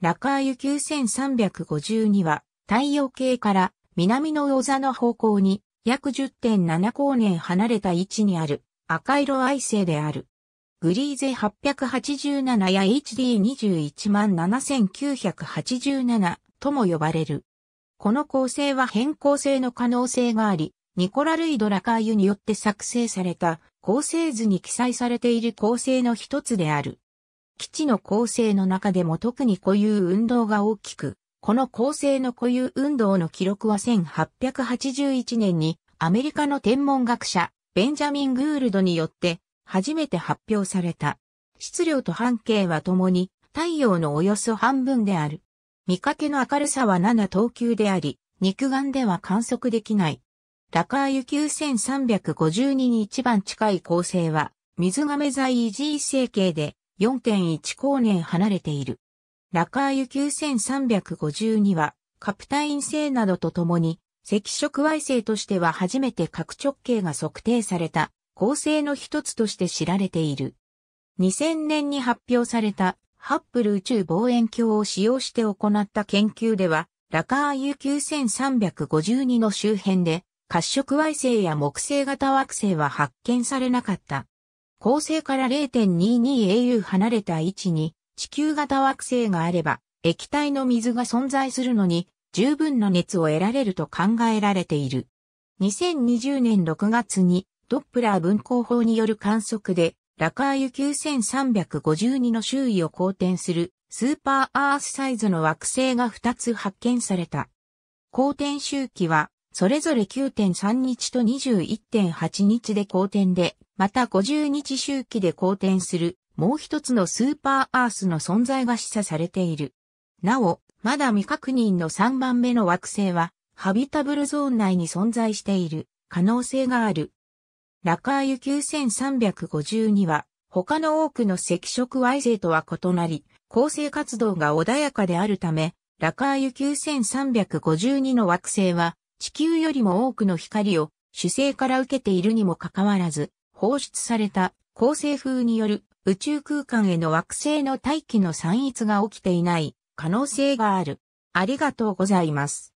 ラカーユ9352は太陽系から南の魚座の方向に約10.7光年離れた位置にある赤色矮星である。グリーゼ887や h d 2 1 7 9 8 7とも呼ばれる。この構成は変更性の可能性があり、ニコラ・ルイド・ラカーユによって作成された構成図に記載されている構成の一つである。基地の構成の中でも特に固有運動が大きく、この構成の固有運動の記録は1881年にアメリカの天文学者ベンジャミン・グールドによって初めて発表された。質量と半径は共に太陽のおよそ半分である。見かけの明るさは7等級であり、肉眼では観測できない。ラカーユ9352に一番近い構成は、水亀座イジー形で、4.1光年離れている。ラカーユ9352は、カプタイン星などとともに、赤色矮星としては初めて核直径が測定された、恒星の一つとして知られている。2000年に発表された、ハッブル宇宙望遠鏡を使用して行った研究では、ラカーユ9352の周辺で、褐色矮星や木星型惑星は発見されなかった。恒星から 0.22au 離れた位置に地球型惑星があれば液体の水が存在するのに十分な熱を得られると考えられている。2020年6月にドップラー分光法による観測でラカーユ9352の周囲を公転するスーパーアースサイズの惑星が2つ発見された。公転周期はそれぞれ9.3日と21.8日で公転で、また50日周期で公転する、もう一つのスーパーアースの存在が示唆されている。なお、まだ未確認の3番目の惑星は、ハビタブルゾーン内に存在している可能性がある。ラカーユ9352は、他の多くの赤色矮星とは異なり、構成活動が穏やかであるため、ラカーユ9352の惑星は、地球よりも多くの光を主星から受けているにもかかわらず、放出された恒星風による宇宙空間への惑星の大気の散逸が起きていない可能性がある。ありがとうございます。